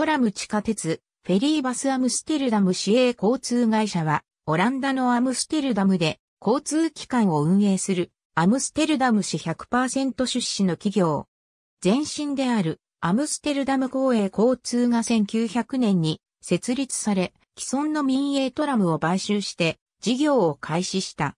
トラム地下鉄、フェリーバスアムステルダム市営交通会社は、オランダのアムステルダムで交通機関を運営するアムステルダム市100%出資の企業。前身であるアムステルダム公営交通が1900年に設立され、既存の民営トラムを買収して事業を開始した。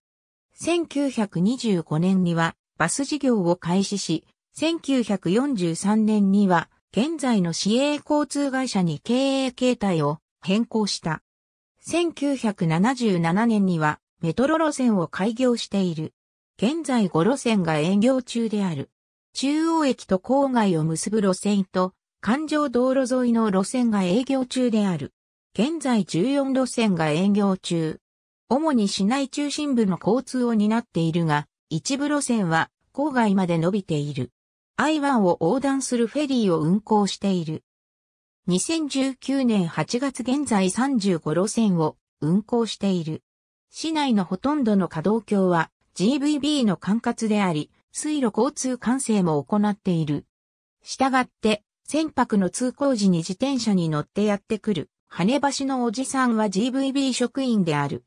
1925年にはバス事業を開始し、1943年には現在の市営交通会社に経営形態を変更した。1977年にはメトロ路線を開業している。現在5路線が営業中である。中央駅と郊外を結ぶ路線と環状道路沿いの路線が営業中である。現在14路線が営業中。主に市内中心部の交通を担っているが、一部路線は郊外まで伸びている。ワンを横断するフェリーを運行している。2019年8月現在35路線を運行している。市内のほとんどの稼働橋は GVB の管轄であり、水路交通管制も行っている。したがって、船舶の通行時に自転車に乗ってやってくる、羽橋のおじさんは GVB 職員である。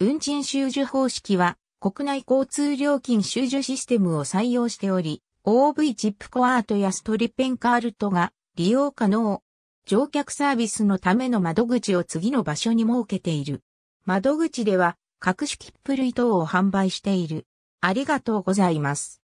運賃収受方式は、国内交通料金収受システムを採用しており、OV チップコアートやストリペンカールトが利用可能。乗客サービスのための窓口を次の場所に設けている。窓口では各種切符類等を販売している。ありがとうございます。